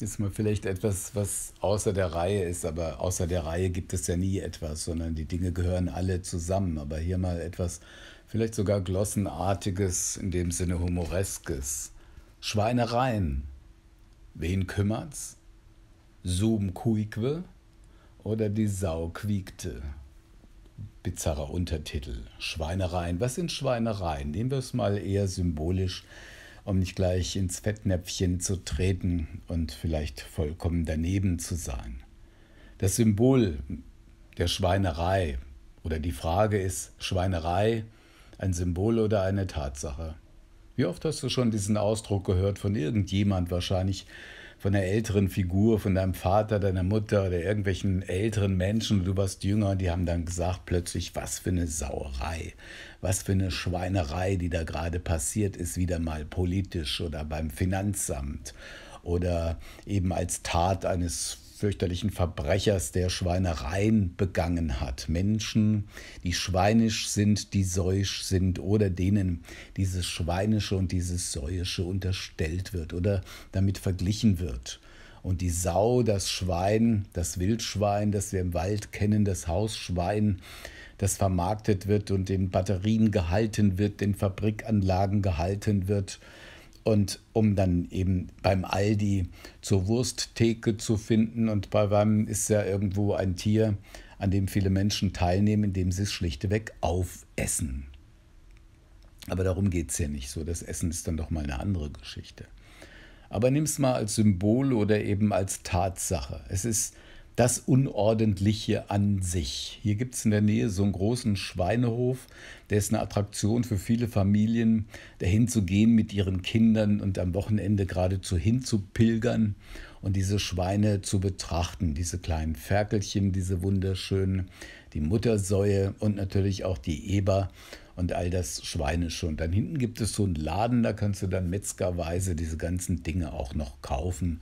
Ist mal vielleicht etwas, was außer der Reihe ist, aber außer der Reihe gibt es ja nie etwas, sondern die Dinge gehören alle zusammen. Aber hier mal etwas, vielleicht sogar glossenartiges, in dem Sinne humoreskes. Schweinereien. Wen kümmert's? Sum cuique oder die Sau quiekte? Bizarrer Untertitel. Schweinereien. Was sind Schweinereien? Nehmen wir es mal eher symbolisch um nicht gleich ins Fettnäpfchen zu treten und vielleicht vollkommen daneben zu sein. Das Symbol der Schweinerei oder die Frage ist, Schweinerei ein Symbol oder eine Tatsache? Wie oft hast du schon diesen Ausdruck gehört von irgendjemand wahrscheinlich, von einer älteren Figur, von deinem Vater, deiner Mutter oder irgendwelchen älteren Menschen, du warst jünger und die haben dann gesagt plötzlich, was für eine Sauerei, was für eine Schweinerei, die da gerade passiert ist, wieder mal politisch oder beim Finanzamt oder eben als Tat eines fürchterlichen Verbrechers der Schweinereien begangen hat. Menschen, die schweinisch sind, die säusch sind oder denen dieses Schweinische und dieses Säuische unterstellt wird oder damit verglichen wird. Und die Sau, das Schwein, das Wildschwein, das wir im Wald kennen, das Hausschwein, das vermarktet wird und in Batterien gehalten wird, in Fabrikanlagen gehalten wird, und um dann eben beim Aldi zur Wursttheke zu finden und bei beim ist ja irgendwo ein Tier, an dem viele Menschen teilnehmen, indem sie es schlichtweg aufessen. Aber darum geht es ja nicht so. Das Essen ist dann doch mal eine andere Geschichte. Aber nimm es mal als Symbol oder eben als Tatsache. Es ist das Unordentliche an sich. Hier gibt es in der Nähe so einen großen Schweinehof, der ist eine Attraktion für viele Familien, dahin zu gehen mit ihren Kindern und am Wochenende geradezu hinzupilgern und diese Schweine zu betrachten, diese kleinen Ferkelchen, diese wunderschönen, die Muttersäue und natürlich auch die Eber und all das Schweinisch. Und dann hinten gibt es so einen Laden, da kannst du dann metzgerweise diese ganzen Dinge auch noch kaufen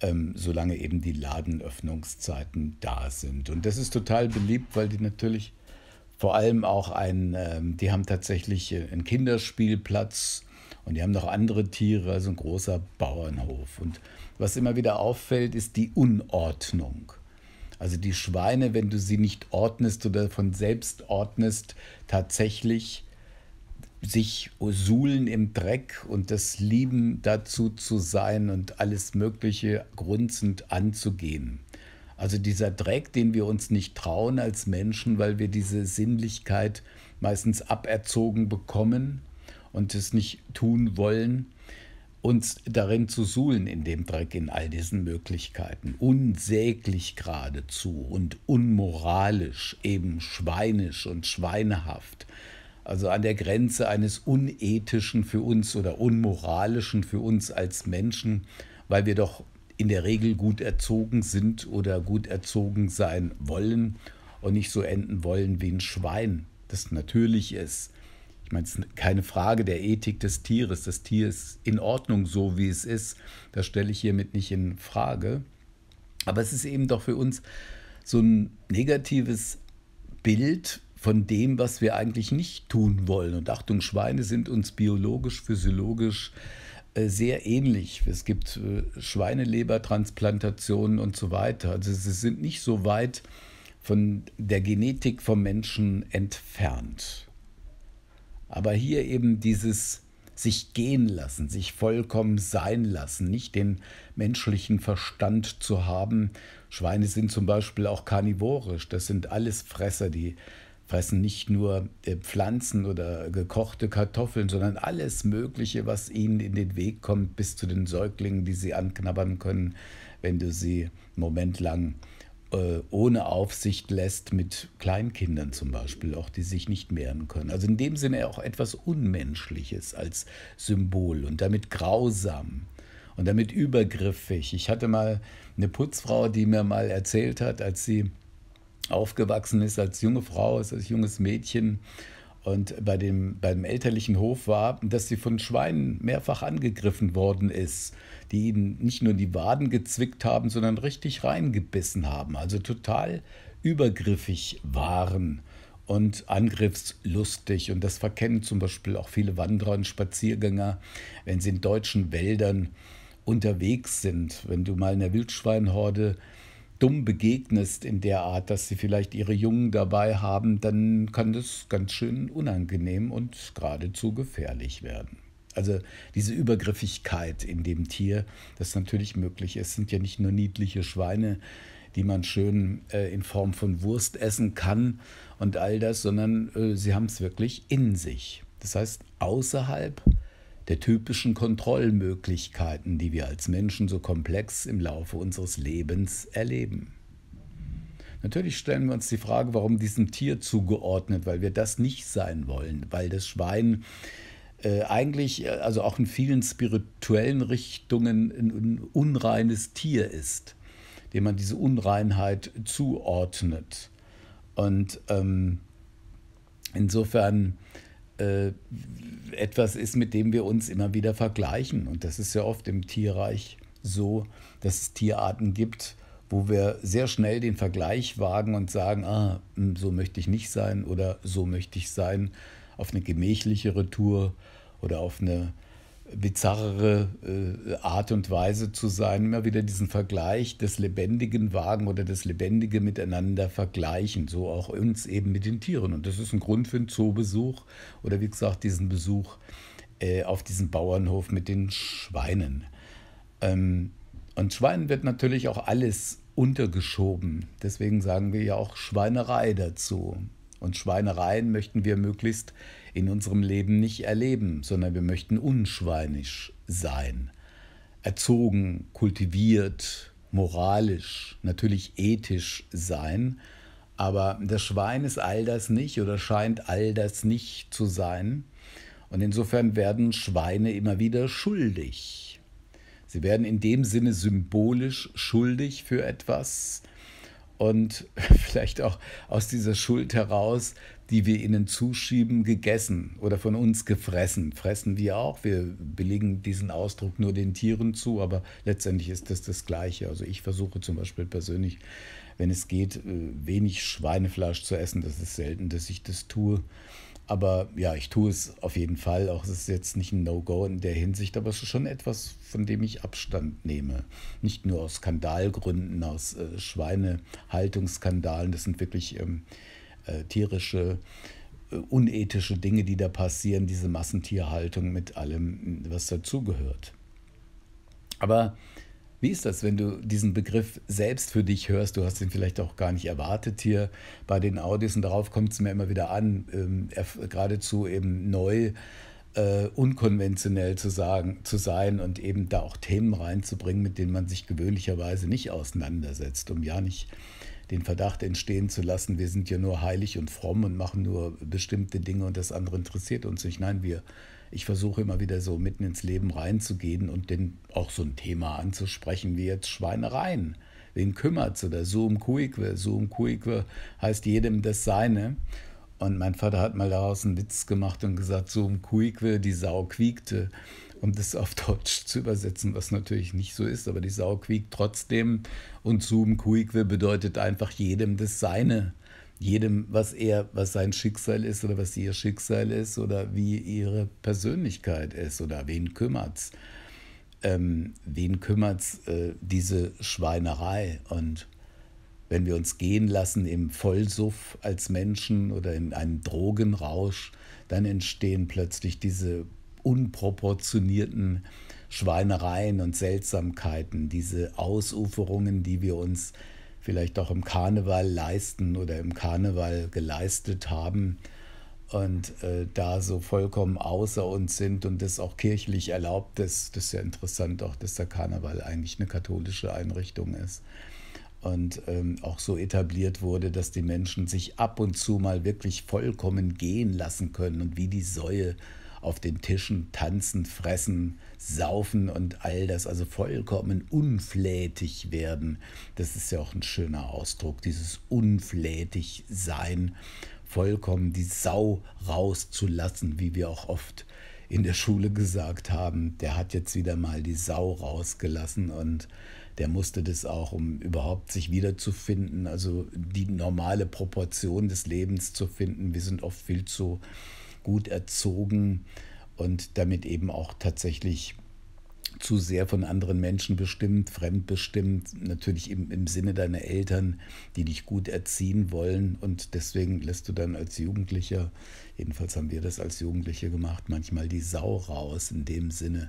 ähm, solange eben die Ladenöffnungszeiten da sind. Und das ist total beliebt, weil die natürlich vor allem auch ein, ähm, die haben tatsächlich äh, einen Kinderspielplatz und die haben noch andere Tiere, also ein großer Bauernhof. Und was immer wieder auffällt, ist die Unordnung. Also die Schweine, wenn du sie nicht ordnest oder von selbst ordnest, tatsächlich sich suhlen im Dreck und das Lieben dazu zu sein und alles Mögliche grunzend anzugehen. Also dieser Dreck, den wir uns nicht trauen als Menschen, weil wir diese Sinnlichkeit meistens aberzogen bekommen und es nicht tun wollen, uns darin zu suhlen in dem Dreck, in all diesen Möglichkeiten. Unsäglich geradezu und unmoralisch, eben schweinisch und schweinehaft also an der Grenze eines unethischen für uns oder unmoralischen für uns als Menschen, weil wir doch in der Regel gut erzogen sind oder gut erzogen sein wollen und nicht so enden wollen wie ein Schwein, das natürlich ist. Ich meine, es ist keine Frage der Ethik des Tieres. Das Tier ist in Ordnung so, wie es ist. Das stelle ich hiermit nicht in Frage. Aber es ist eben doch für uns so ein negatives Bild von dem, was wir eigentlich nicht tun wollen. Und Achtung, Schweine sind uns biologisch, physiologisch äh, sehr ähnlich. Es gibt äh, Schweinelebertransplantationen und so weiter. Also sie sind nicht so weit von der Genetik vom Menschen entfernt. Aber hier eben dieses sich gehen lassen, sich vollkommen sein lassen, nicht den menschlichen Verstand zu haben. Schweine sind zum Beispiel auch karnivorisch, das sind alles Fresser, die fressen nicht nur äh, Pflanzen oder gekochte Kartoffeln, sondern alles Mögliche, was ihnen in den Weg kommt, bis zu den Säuglingen, die sie anknabbern können, wenn du sie einen Moment lang äh, ohne Aufsicht lässt, mit Kleinkindern zum Beispiel, auch die sich nicht mehren können. Also in dem Sinne auch etwas Unmenschliches als Symbol und damit grausam und damit übergriffig. Ich hatte mal eine Putzfrau, die mir mal erzählt hat, als sie aufgewachsen ist als junge Frau, als, junges Mädchen und bei dem, beim elterlichen Hof war, dass sie von Schweinen mehrfach angegriffen worden ist, die ihnen nicht nur die Waden gezwickt haben, sondern richtig reingebissen haben, also total übergriffig waren und angriffslustig. Und das verkennen zum Beispiel auch viele Wanderer und Spaziergänger, wenn sie in deutschen Wäldern unterwegs sind. Wenn du mal in der Wildschweinhorde äh, dumm begegnest in der Art, dass sie vielleicht ihre Jungen dabei haben, dann kann das ganz schön unangenehm und geradezu gefährlich werden. Also diese Übergriffigkeit in dem Tier, das natürlich möglich ist, sind ja nicht nur niedliche Schweine, die man schön äh, in Form von Wurst essen kann und all das, sondern äh, sie haben es wirklich in sich. Das heißt, außerhalb der typischen Kontrollmöglichkeiten, die wir als Menschen so komplex im Laufe unseres Lebens erleben. Natürlich stellen wir uns die Frage, warum diesem Tier zugeordnet, weil wir das nicht sein wollen, weil das Schwein äh, eigentlich, äh, also auch in vielen spirituellen Richtungen, ein unreines Tier ist, dem man diese Unreinheit zuordnet. Und ähm, insofern äh, etwas ist, mit dem wir uns immer wieder vergleichen. Und das ist ja oft im Tierreich so, dass es Tierarten gibt, wo wir sehr schnell den Vergleich wagen und sagen, ah, hm, so möchte ich nicht sein oder so möchte ich sein, auf eine gemächlichere Tour oder auf eine bizarrere äh, Art und Weise zu sein, immer wieder diesen Vergleich des lebendigen Wagen oder das Lebendige miteinander vergleichen, so auch uns eben mit den Tieren. Und das ist ein Grund für einen Zoobesuch oder wie gesagt diesen Besuch äh, auf diesem Bauernhof mit den Schweinen. Ähm, und Schweinen wird natürlich auch alles untergeschoben. Deswegen sagen wir ja auch Schweinerei dazu. Und Schweinereien möchten wir möglichst in unserem Leben nicht erleben, sondern wir möchten unschweinisch sein. Erzogen, kultiviert, moralisch, natürlich ethisch sein. Aber das Schwein ist all das nicht oder scheint all das nicht zu sein. Und insofern werden Schweine immer wieder schuldig. Sie werden in dem Sinne symbolisch schuldig für etwas, und vielleicht auch aus dieser Schuld heraus, die wir ihnen zuschieben, gegessen oder von uns gefressen. Fressen wir auch. Wir belegen diesen Ausdruck nur den Tieren zu, aber letztendlich ist das das Gleiche. Also ich versuche zum Beispiel persönlich, wenn es geht, äh, wenig Schweinefleisch zu essen. Das ist selten, dass ich das tue. Aber ja, ich tue es auf jeden Fall. Auch es ist jetzt nicht ein No-Go in der Hinsicht, aber es ist schon etwas, von dem ich Abstand nehme. Nicht nur aus Skandalgründen, aus äh, Schweinehaltungsskandalen. Das sind wirklich ähm, äh, tierische, äh, unethische Dinge, die da passieren. Diese Massentierhaltung mit allem, was dazugehört. Aber wie ist das, wenn du diesen Begriff selbst für dich hörst? Du hast ihn vielleicht auch gar nicht erwartet hier bei den Audios und darauf kommt es mir immer wieder an, ähm, geradezu eben neu, äh, unkonventionell zu, sagen, zu sein und eben da auch Themen reinzubringen, mit denen man sich gewöhnlicherweise nicht auseinandersetzt, um ja nicht den Verdacht entstehen zu lassen, wir sind ja nur heilig und fromm und machen nur bestimmte Dinge und das andere interessiert uns nicht. Nein, wir, ich versuche immer wieder so mitten ins Leben reinzugehen und dann auch so ein Thema anzusprechen wie jetzt Schweinereien. Wen kümmert es oder so um Kuikwe? So um Kuikwe heißt jedem das Seine. Und mein Vater hat mal daraus einen Witz gemacht und gesagt, so um Kuikwe, die Sau quiekte um das auf Deutsch zu übersetzen, was natürlich nicht so ist, aber die Sau quiekt trotzdem und Zoom Kuikwe bedeutet einfach jedem das Seine, jedem, was er, was sein Schicksal ist oder was ihr Schicksal ist oder wie ihre Persönlichkeit ist oder wen kümmert's. Ähm, wen kümmert's äh, diese Schweinerei und wenn wir uns gehen lassen im Vollsuff als Menschen oder in einem Drogenrausch, dann entstehen plötzlich diese unproportionierten Schweinereien und Seltsamkeiten, diese Ausuferungen, die wir uns vielleicht auch im Karneval leisten oder im Karneval geleistet haben und äh, da so vollkommen außer uns sind und das auch kirchlich erlaubt ist. Das ist ja interessant auch, dass der Karneval eigentlich eine katholische Einrichtung ist und ähm, auch so etabliert wurde, dass die Menschen sich ab und zu mal wirklich vollkommen gehen lassen können und wie die Säue auf den Tischen tanzen, fressen, saufen und all das, also vollkommen unflätig werden. Das ist ja auch ein schöner Ausdruck, dieses unflätig sein, vollkommen die Sau rauszulassen, wie wir auch oft in der Schule gesagt haben, der hat jetzt wieder mal die Sau rausgelassen und der musste das auch, um überhaupt sich wiederzufinden, also die normale Proportion des Lebens zu finden. Wir sind oft viel zu gut erzogen und damit eben auch tatsächlich zu sehr von anderen Menschen bestimmt, fremdbestimmt, natürlich im, im Sinne deiner Eltern, die dich gut erziehen wollen. Und deswegen lässt du dann als Jugendlicher, jedenfalls haben wir das als Jugendliche gemacht, manchmal die Sau raus in dem Sinne,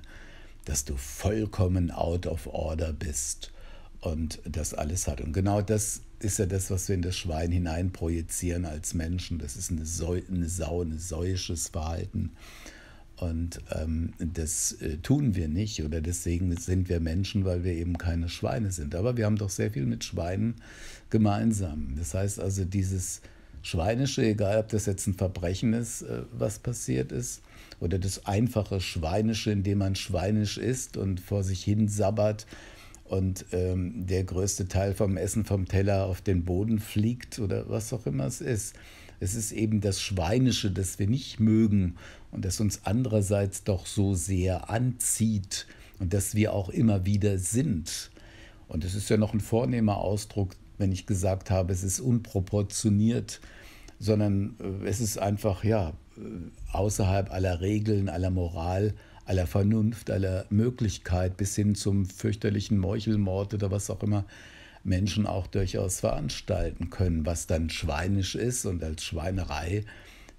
dass du vollkommen out of order bist und das alles hat. Und genau das ist ja das, was wir in das Schwein hinein projizieren als Menschen. Das ist eine, Sau, eine Sau, ein säuisches Verhalten. Und ähm, das äh, tun wir nicht oder deswegen sind wir Menschen, weil wir eben keine Schweine sind. Aber wir haben doch sehr viel mit Schweinen gemeinsam. Das heißt also, dieses Schweinische, egal ob das jetzt ein Verbrechen ist, äh, was passiert ist, oder das einfache Schweinische, indem man schweinisch ist und vor sich hin sabbert, und ähm, der größte Teil vom Essen vom Teller auf den Boden fliegt oder was auch immer es ist. Es ist eben das Schweinische, das wir nicht mögen und das uns andererseits doch so sehr anzieht und das wir auch immer wieder sind. Und es ist ja noch ein vornehmer Ausdruck, wenn ich gesagt habe, es ist unproportioniert, sondern äh, es ist einfach, ja, äh, außerhalb aller Regeln, aller Moral, aller Vernunft, aller Möglichkeit bis hin zum fürchterlichen Meuchelmord oder was auch immer Menschen auch durchaus veranstalten können, was dann schweinisch ist und als Schweinerei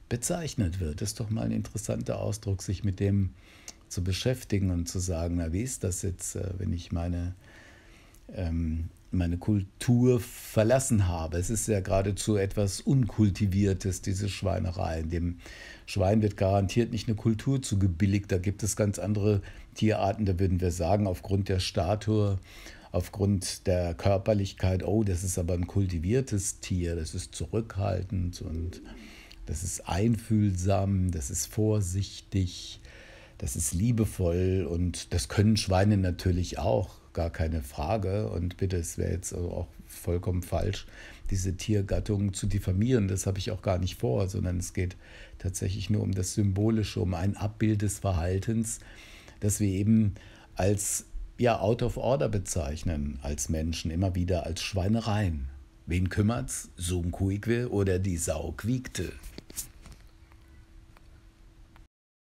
bezeichnet wird. Das ist doch mal ein interessanter Ausdruck, sich mit dem zu beschäftigen und zu sagen, na wie ist das jetzt, äh, wenn ich meine ähm, meine Kultur verlassen habe. Es ist ja geradezu etwas Unkultiviertes, diese Schweinerei. Dem Schwein wird garantiert nicht eine Kultur zugebilligt. Da gibt es ganz andere Tierarten, da würden wir sagen, aufgrund der Statue, aufgrund der Körperlichkeit, oh, das ist aber ein kultiviertes Tier, das ist zurückhaltend und das ist einfühlsam, das ist vorsichtig das ist liebevoll und das können Schweine natürlich auch gar keine Frage. Und bitte, es wäre jetzt also auch vollkommen falsch, diese Tiergattung zu diffamieren. Das habe ich auch gar nicht vor, sondern es geht tatsächlich nur um das Symbolische, um ein Abbild des Verhaltens, das wir eben als ja, out of order bezeichnen, als Menschen, immer wieder als Schweinereien. Wen kümmert's? Zoom quiekwe oder die Sau quiekte.